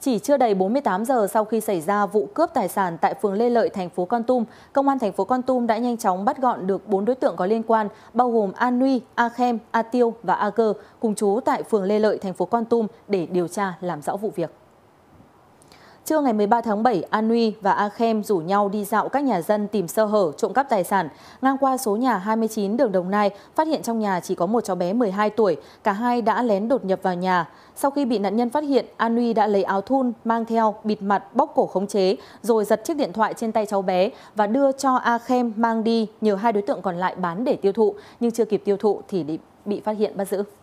chỉ chưa đầy 48 giờ sau khi xảy ra vụ cướp tài sản tại phường Lê Lợi, thành phố Con Tum, công an thành phố Con Tum đã nhanh chóng bắt gọn được 4 đối tượng có liên quan, bao gồm An Nui, A Khem, A Tiêu và A Cơ, cùng chú tại phường Lê Lợi, thành phố Con Tum để điều tra làm rõ vụ việc. Trưa ngày 13 tháng 7, An và A Khem rủ nhau đi dạo các nhà dân tìm sơ hở trộm cắp tài sản. Ngang qua số nhà 29 đường Đồng Nai, phát hiện trong nhà chỉ có một cháu bé 12 tuổi, cả hai đã lén đột nhập vào nhà. Sau khi bị nạn nhân phát hiện, An đã lấy áo thun, mang theo, bịt mặt, bóc cổ khống chế, rồi giật chiếc điện thoại trên tay cháu bé và đưa cho A Khem mang đi nhờ hai đối tượng còn lại bán để tiêu thụ, nhưng chưa kịp tiêu thụ thì bị phát hiện bắt giữ.